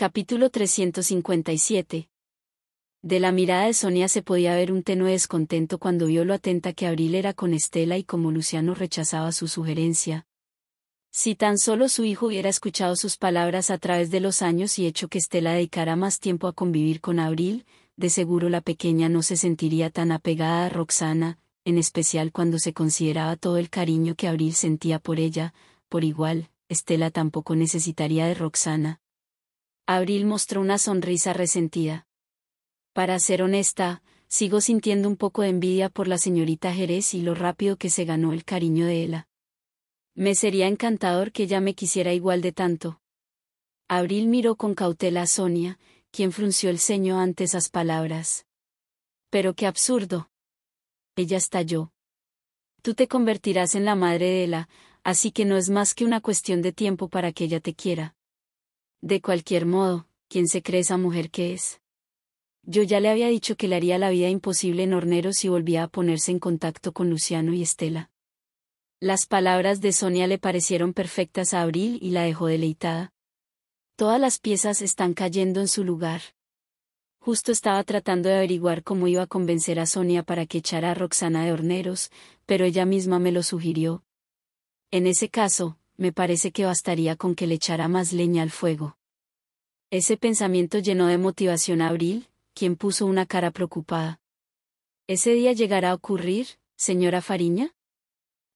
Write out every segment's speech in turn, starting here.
Capítulo 357. De la mirada de Sonia se podía ver un tenue descontento cuando vio lo atenta que Abril era con Estela y como Luciano rechazaba su sugerencia. Si tan solo su hijo hubiera escuchado sus palabras a través de los años y hecho que Estela dedicara más tiempo a convivir con Abril, de seguro la pequeña no se sentiría tan apegada a Roxana, en especial cuando se consideraba todo el cariño que Abril sentía por ella, por igual, Estela tampoco necesitaría de Roxana Abril mostró una sonrisa resentida. Para ser honesta, sigo sintiendo un poco de envidia por la señorita Jerez y lo rápido que se ganó el cariño de ella. Me sería encantador que ella me quisiera igual de tanto. Abril miró con cautela a Sonia, quien frunció el ceño ante esas palabras. Pero qué absurdo. Ella estalló. Tú te convertirás en la madre de ella, así que no es más que una cuestión de tiempo para que ella te quiera. De cualquier modo, ¿quién se cree esa mujer que es? Yo ya le había dicho que le haría la vida imposible en Horneros si volvía a ponerse en contacto con Luciano y Estela. Las palabras de Sonia le parecieron perfectas a Abril y la dejó deleitada. Todas las piezas están cayendo en su lugar. Justo estaba tratando de averiguar cómo iba a convencer a Sonia para que echara a Roxana de Horneros, pero ella misma me lo sugirió. En ese caso, me parece que bastaría con que le echara más leña al fuego. Ese pensamiento llenó de motivación a Abril, quien puso una cara preocupada. ¿Ese día llegará a ocurrir, señora Fariña?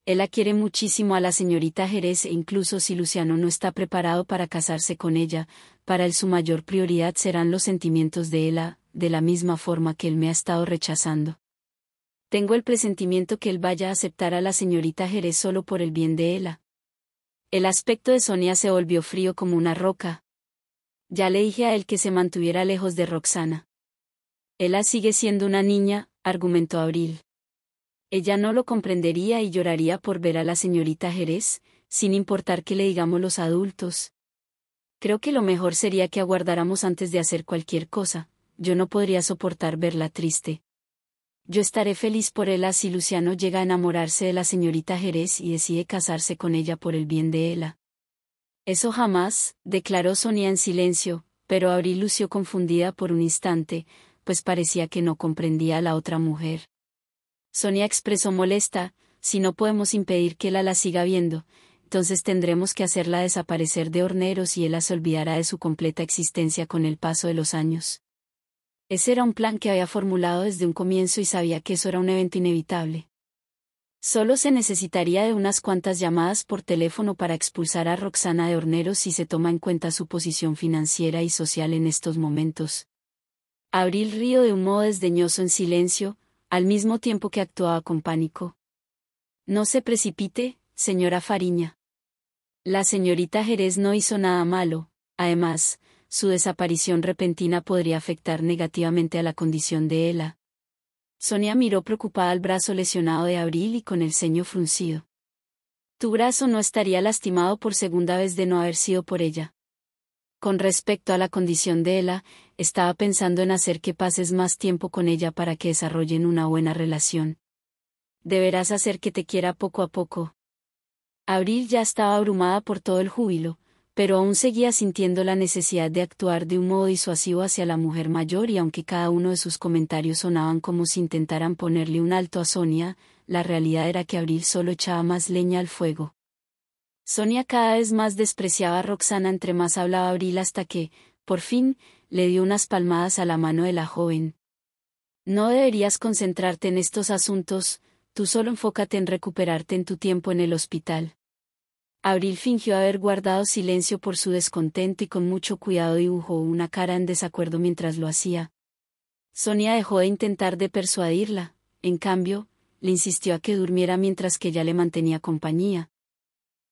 Ella quiere muchísimo a la señorita Jerez e incluso si Luciano no está preparado para casarse con ella, para él su mayor prioridad serán los sentimientos de ella, de la misma forma que él me ha estado rechazando. Tengo el presentimiento que él vaya a aceptar a la señorita Jerez solo por el bien de ella, el aspecto de Sonia se volvió frío como una roca. Ya le dije a él que se mantuviera lejos de Roxana. Ella sigue siendo una niña, argumentó Abril. Ella no lo comprendería y lloraría por ver a la señorita Jerez, sin importar que le digamos los adultos. Creo que lo mejor sería que aguardáramos antes de hacer cualquier cosa, yo no podría soportar verla triste. Yo estaré feliz por ella si Luciano llega a enamorarse de la señorita Jerez y decide casarse con ella por el bien de ella. Eso jamás, declaró Sonia en silencio, pero abrí lució confundida por un instante, pues parecía que no comprendía a la otra mujer. Sonia expresó molesta, si no podemos impedir que ella la siga viendo, entonces tendremos que hacerla desaparecer de horneros y ella se olvidará de su completa existencia con el paso de los años. Ese era un plan que había formulado desde un comienzo y sabía que eso era un evento inevitable. Solo se necesitaría de unas cuantas llamadas por teléfono para expulsar a Roxana de Horneros si se toma en cuenta su posición financiera y social en estos momentos. Abril río de un modo desdeñoso en silencio, al mismo tiempo que actuaba con pánico. No se precipite, señora Fariña. La señorita Jerez no hizo nada malo, además, su desaparición repentina podría afectar negativamente a la condición de Ela. Sonia miró preocupada al brazo lesionado de Abril y con el ceño fruncido. Tu brazo no estaría lastimado por segunda vez de no haber sido por ella. Con respecto a la condición de Ela, estaba pensando en hacer que pases más tiempo con ella para que desarrollen una buena relación. Deberás hacer que te quiera poco a poco. Abril ya estaba abrumada por todo el júbilo, pero aún seguía sintiendo la necesidad de actuar de un modo disuasivo hacia la mujer mayor y aunque cada uno de sus comentarios sonaban como si intentaran ponerle un alto a Sonia, la realidad era que Abril solo echaba más leña al fuego. Sonia cada vez más despreciaba a Roxana entre más hablaba Abril hasta que, por fin, le dio unas palmadas a la mano de la joven. No deberías concentrarte en estos asuntos, tú solo enfócate en recuperarte en tu tiempo en el hospital. Abril fingió haber guardado silencio por su descontento y con mucho cuidado dibujó una cara en desacuerdo mientras lo hacía. Sonia dejó de intentar de persuadirla, en cambio, le insistió a que durmiera mientras que ella le mantenía compañía,